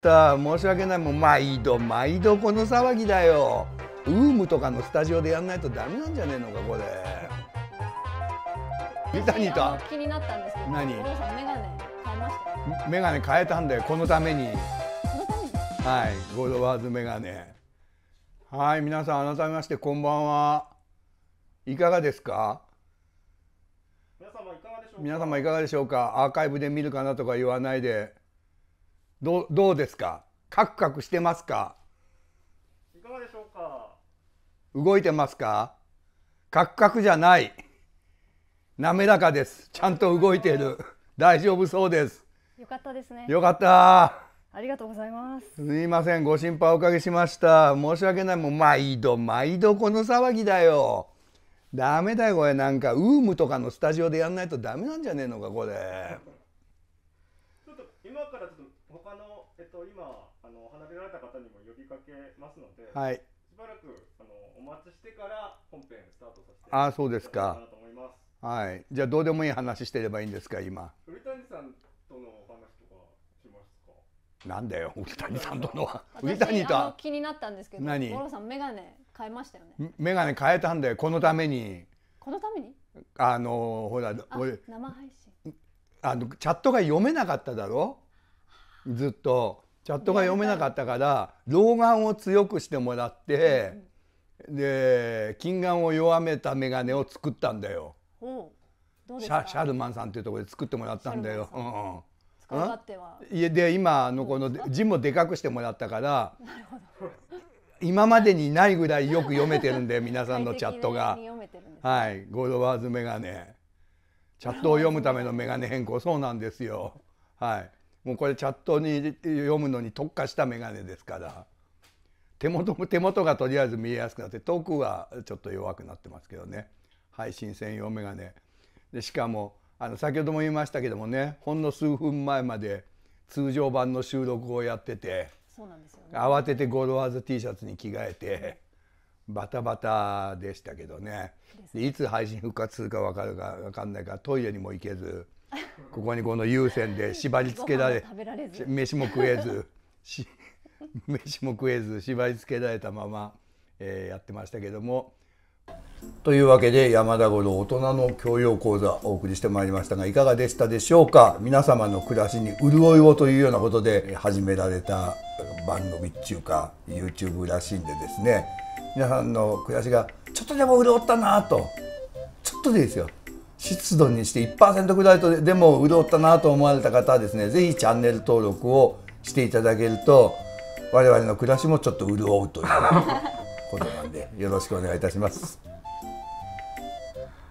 た申し訳ないもう毎度毎度この騒ぎだよウームとかのスタジオでやんないとダメなんじゃねえのかこれ三谷と気になったんですけど何お父さんメガネ変えましたメガネ変えたんだよこのためにはいゴールワーズメガネはい皆さん改めましてこんばんはいかがですか皆様いかがでしょうか皆様いかがでしょうかアーカイブで見るかなとか言わないでどうどうですかカクカクしてますかいかがでしょうか動いてますかカクカクじゃない滑らかですちゃんと動いている大丈夫そうですよかったですねよかったありがとうございますすみませんご心配おかけしました申し訳ないもう毎度毎度この騒ぎだよダメだよこれなんかウームとかのスタジオでやんないとダメなんじゃねえのかこれちょっと今からちょっと他の、えっと、今あの離れられた方にも呼びかけますので、はい、しばらくあのお待ちしてから本編スタートさせてああそうですかと思います。はい、じゃあどうでもいい話してればいいんですか今。古谷さんとのお話とかしますか。なんだよ古谷さんとの古谷 と気になったんですけど。何？五郎さんメガ変えましたよね。メガ変えたんだよこのために。このために？あのほら俺生配信。あのチャットが読めなかっただろ。うずっとチャットが読めなかったから老眼を強くしてもらって、うん、で近眼を弱めた眼鏡を作ったんだよ。シャシャルマンさんっていうところで作ってもらったんだよ。うんで今のこの字もでかくしてもらったから今までにないぐらいよく読めてるんで皆さんのチャットが、はいゴールワーズメガネチャットを読むための眼鏡変更そうなんですよはいもうこれチャットに読むのに特化した眼鏡ですから手元手元がとりあえず見えやすくなって遠くはちょっと弱くなってますけどね配信専用眼鏡でしかもあの先ほども言いましたけどもねほんの数分前まで通常版の収録をやっててそうなんですよ、ね、慌ててゴロワーズ T シャツに着替えて。バタバタでしたけどねいつ配信復活するか分かるか分かんないからトイレにも行けずここにこの有線で縛り付けられ飯も食えず 飯も食えず縛り付けられたまま、えー、やってましたけども。というわけで山田五郎大人の教養講座お送りしてまいりましたがいかがでしたでしょうか皆様の暮らしに潤いをというようなことで始められた番組っていうか YouTube らしいんでですね皆さんの暮らしがちょっとでも潤ったなとちょっとでいいですよ湿度にして1%ぐらいとでも潤ったなと思われた方はですね是非チャンネル登録をしていただけると我々の暮らしもちょっと潤うということなんでよろしくお願いいたします。